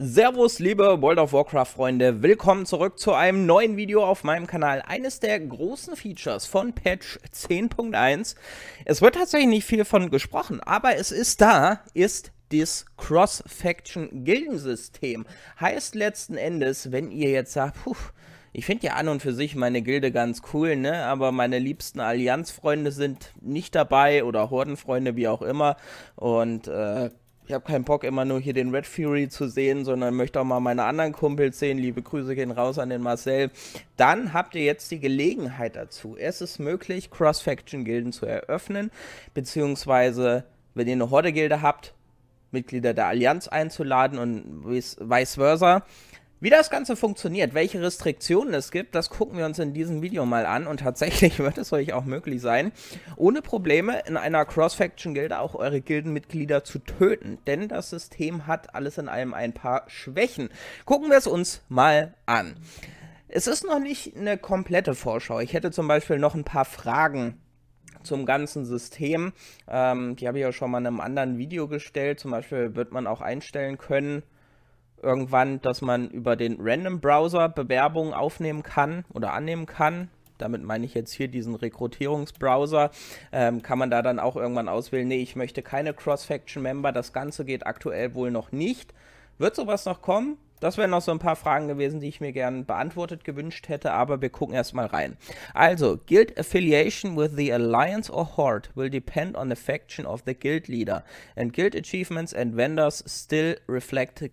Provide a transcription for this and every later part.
Servus liebe World of Warcraft Freunde, willkommen zurück zu einem neuen Video auf meinem Kanal. Eines der großen Features von Patch 10.1, es wird tatsächlich nicht viel von gesprochen, aber es ist da, ist das Cross-Faction-Gildensystem. Heißt letzten Endes, wenn ihr jetzt sagt, puh, ich finde ja an und für sich meine Gilde ganz cool, ne? Aber meine liebsten Allianzfreunde sind nicht dabei oder Hordenfreunde, wie auch immer. Und äh, ich habe keinen Bock, immer nur hier den Red Fury zu sehen, sondern möchte auch mal meine anderen Kumpels sehen. Liebe Grüße gehen raus an den Marcel. Dann habt ihr jetzt die Gelegenheit dazu. Es ist möglich, Cross-Faction-Gilden zu eröffnen, beziehungsweise, wenn ihr eine Horde-Gilde habt, Mitglieder der Allianz einzuladen und vice versa. Wie das Ganze funktioniert, welche Restriktionen es gibt, das gucken wir uns in diesem Video mal an und tatsächlich wird es euch auch möglich sein, ohne Probleme in einer Cross-Faction-Gilde auch eure Gildenmitglieder zu töten, denn das System hat alles in allem ein paar Schwächen. Gucken wir es uns mal an. Es ist noch nicht eine komplette Vorschau, ich hätte zum Beispiel noch ein paar Fragen zum ganzen System, ähm, die habe ich ja schon mal in einem anderen Video gestellt, zum Beispiel wird man auch einstellen können, irgendwann, dass man über den Random Browser Bewerbungen aufnehmen kann oder annehmen kann. Damit meine ich jetzt hier diesen Rekrutierungsbrowser. Ähm, kann man da dann auch irgendwann auswählen, nee, ich möchte keine Cross-Faction-Member, das Ganze geht aktuell wohl noch nicht. Wird sowas noch kommen? Das wären noch so ein paar Fragen gewesen, die ich mir gern beantwortet gewünscht hätte, aber wir gucken erstmal rein. Also, Guild affiliation with the alliance or horde will depend on the faction of the guild leader, and guild achievements and vendors still reflect the,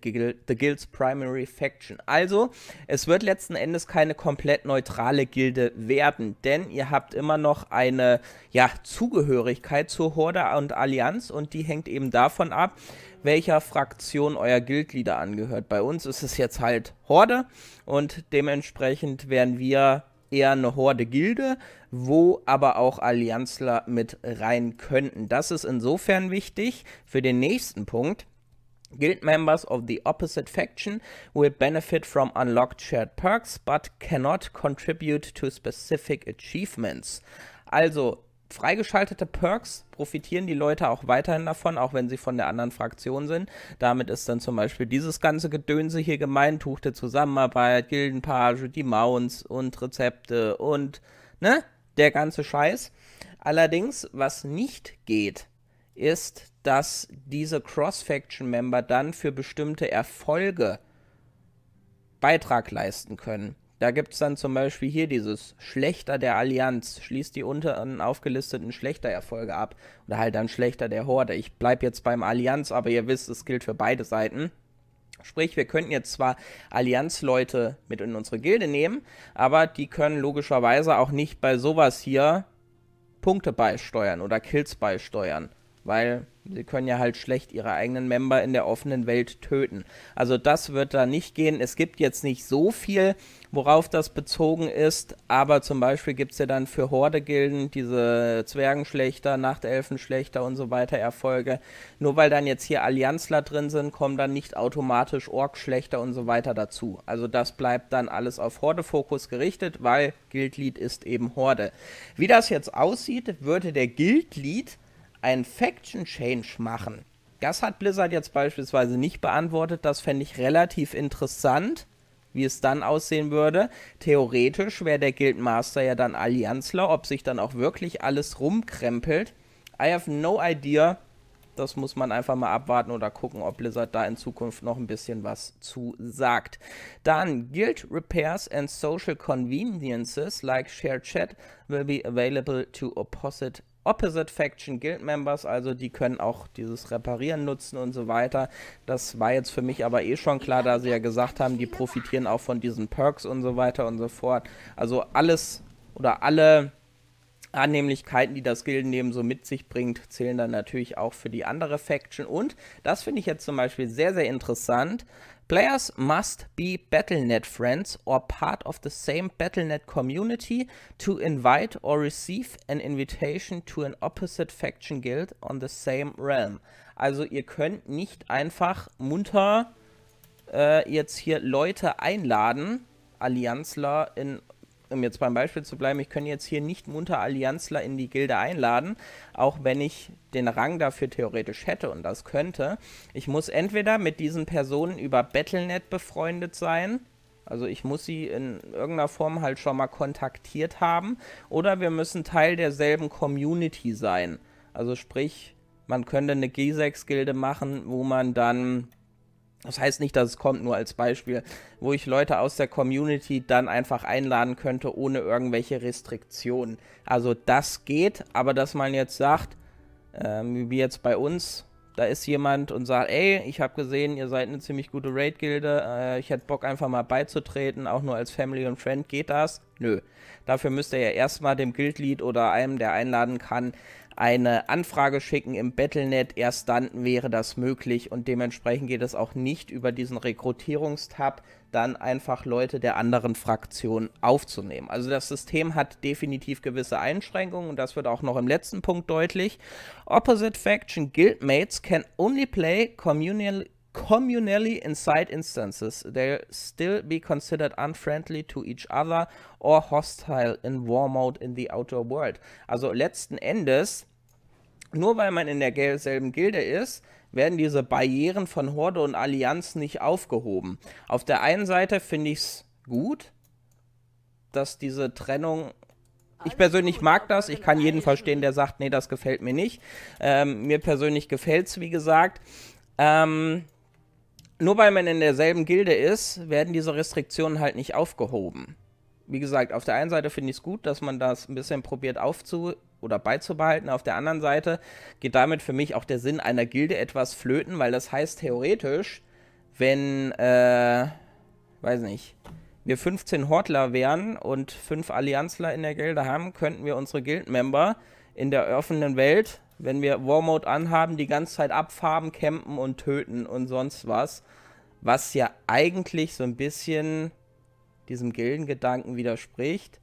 the guild's primary faction. Also, es wird letzten Endes keine komplett neutrale Gilde werden, denn ihr habt immer noch eine ja, Zugehörigkeit zur Horde und Allianz und die hängt eben davon ab, welcher Fraktion euer Guildleader angehört. Bei uns ist es jetzt halt Horde und dementsprechend werden wir eher eine Horde-Gilde, wo aber auch Allianzler mit rein könnten. Das ist insofern wichtig für den nächsten Punkt. Guild members of the opposite faction will benefit from unlocked shared perks, but cannot contribute to specific achievements. Also freigeschaltete Perks profitieren die Leute auch weiterhin davon, auch wenn sie von der anderen Fraktion sind. Damit ist dann zum Beispiel dieses ganze Gedönse hier gemeint, tuchte Zusammenarbeit, Gildenpage, die Mounts und Rezepte und, ne, der ganze Scheiß. Allerdings, was nicht geht, ist, dass diese Cross-Faction-Member dann für bestimmte Erfolge Beitrag leisten können. Da gibt es dann zum Beispiel hier dieses Schlechter der Allianz, schließt die unteren aufgelisteten Schlechtererfolge ab. Oder halt dann Schlechter der Horde. Ich bleibe jetzt beim Allianz, aber ihr wisst, es gilt für beide Seiten. Sprich, wir könnten jetzt zwar Allianzleute mit in unsere Gilde nehmen, aber die können logischerweise auch nicht bei sowas hier Punkte beisteuern oder Kills beisteuern weil sie können ja halt schlecht ihre eigenen Member in der offenen Welt töten. Also das wird da nicht gehen. Es gibt jetzt nicht so viel, worauf das bezogen ist, aber zum Beispiel gibt es ja dann für Horde-Gilden diese Zwergenschlechter, Nachtelfenschlechter und so weiter Erfolge. Nur weil dann jetzt hier Allianzler drin sind, kommen dann nicht automatisch Orkschlechter und so weiter dazu. Also das bleibt dann alles auf Horde-Fokus gerichtet, weil Guildlead ist eben Horde. Wie das jetzt aussieht, würde der Guildlead einen Faction Change machen. Das hat Blizzard jetzt beispielsweise nicht beantwortet. Das fände ich relativ interessant, wie es dann aussehen würde. Theoretisch wäre der Guildmaster ja dann Allianzler, ob sich dann auch wirklich alles rumkrempelt. I have no idea. Das muss man einfach mal abwarten oder gucken, ob Blizzard da in Zukunft noch ein bisschen was zu sagt. Dann Guild Repairs and Social Conveniences like Shared Chat will be available to opposite Opposite Faction Guild Members, also die können auch dieses Reparieren nutzen und so weiter. Das war jetzt für mich aber eh schon klar, da sie ja gesagt haben, die profitieren auch von diesen Perks und so weiter und so fort. Also alles oder alle Annehmlichkeiten, die das Gildenleben so mit sich bringt, zählen dann natürlich auch für die andere Faction. Und das finde ich jetzt zum Beispiel sehr, sehr interessant. Players must be Battlenet friends or part of the same Battlenet community to invite or receive an invitation to an opposite faction guild on the same realm. Also ihr könnt nicht einfach munter äh, jetzt hier Leute einladen, Allianzler in um jetzt beim Beispiel zu bleiben, ich könnte jetzt hier nicht munter Allianzler in die Gilde einladen, auch wenn ich den Rang dafür theoretisch hätte und das könnte. Ich muss entweder mit diesen Personen über Battlenet befreundet sein, also ich muss sie in irgendeiner Form halt schon mal kontaktiert haben, oder wir müssen Teil derselben Community sein. Also sprich, man könnte eine G6-Gilde machen, wo man dann das heißt nicht, dass es kommt, nur als Beispiel, wo ich Leute aus der Community dann einfach einladen könnte, ohne irgendwelche Restriktionen. Also das geht, aber dass man jetzt sagt, ähm, wie jetzt bei uns, da ist jemand und sagt, ey, ich habe gesehen, ihr seid eine ziemlich gute Raid-Gilde, äh, ich hätte Bock einfach mal beizutreten, auch nur als Family und Friend geht das? Nö. Dafür müsst ihr ja erstmal dem Guild-Lead oder einem, der einladen kann, eine Anfrage schicken im Battlenet. Erst dann wäre das möglich und dementsprechend geht es auch nicht über diesen Rekrutierungstab, dann einfach Leute der anderen Fraktion aufzunehmen. Also das System hat definitiv gewisse Einschränkungen und das wird auch noch im letzten Punkt deutlich. Opposite Faction Guildmates can only play communal communally inside instances, they'll still be considered unfriendly to each other or hostile in war mode in the outer world. Also letzten Endes, nur weil man in derselben Gilde ist, werden diese Barrieren von Horde und Allianz nicht aufgehoben. Auf der einen Seite finde ich es gut, dass diese Trennung ich persönlich mag das. Ich kann jeden verstehen, der sagt, nee, das gefällt mir nicht. Ähm, mir persönlich gefällt es, wie gesagt. Ähm, nur weil man in derselben Gilde ist, werden diese Restriktionen halt nicht aufgehoben. Wie gesagt, auf der einen Seite finde ich es gut, dass man das ein bisschen probiert aufzu oder beizubehalten. Auf der anderen Seite geht damit für mich auch der Sinn einer Gilde etwas flöten, weil das heißt theoretisch, wenn, äh, weiß nicht, wir 15 Hortler wären und 5 Allianzler in der Gilde haben, könnten wir unsere Guildmember in der offenen Welt wenn wir War Mode anhaben, die ganze Zeit abfarben, campen und töten und sonst was. Was ja eigentlich so ein bisschen diesem Gildengedanken widerspricht.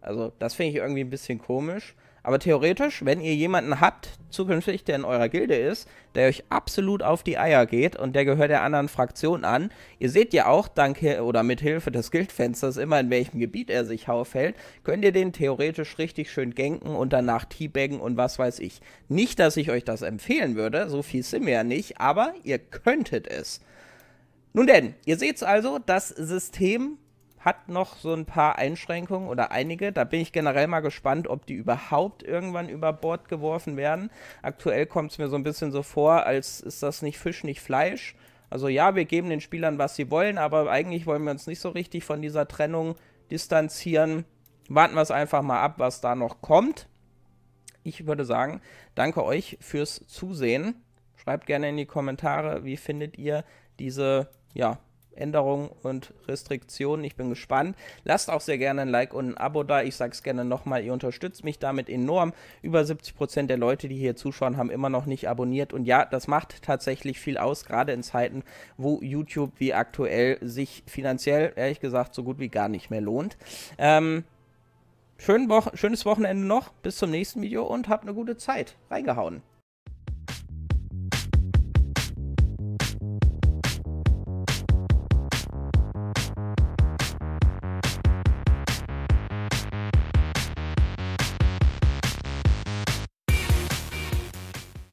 Also, das finde ich irgendwie ein bisschen komisch. Aber theoretisch, wenn ihr jemanden habt, zukünftig, der in eurer Gilde ist, der euch absolut auf die Eier geht und der gehört der anderen Fraktion an, ihr seht ja auch, dank oder mit Hilfe des Guildfensters immer, in welchem Gebiet er sich aufhält, könnt ihr den theoretisch richtig schön genken und danach teabaggen und was weiß ich. Nicht, dass ich euch das empfehlen würde, so viel sind wir ja nicht, aber ihr könntet es. Nun denn, ihr seht's also, das System hat noch so ein paar Einschränkungen oder einige. Da bin ich generell mal gespannt, ob die überhaupt irgendwann über Bord geworfen werden. Aktuell kommt es mir so ein bisschen so vor, als ist das nicht Fisch, nicht Fleisch. Also ja, wir geben den Spielern, was sie wollen, aber eigentlich wollen wir uns nicht so richtig von dieser Trennung distanzieren. Warten wir es einfach mal ab, was da noch kommt. Ich würde sagen, danke euch fürs Zusehen. Schreibt gerne in die Kommentare, wie findet ihr diese ja, Änderungen und Restriktionen. Ich bin gespannt. Lasst auch sehr gerne ein Like und ein Abo da. Ich sage es gerne nochmal, ihr unterstützt mich damit enorm. Über 70% Prozent der Leute, die hier zuschauen, haben immer noch nicht abonniert. Und ja, das macht tatsächlich viel aus, gerade in Zeiten, wo YouTube wie aktuell sich finanziell, ehrlich gesagt, so gut wie gar nicht mehr lohnt. Ähm, schön wo schönes Wochenende noch, bis zum nächsten Video und habt eine gute Zeit. Reingehauen.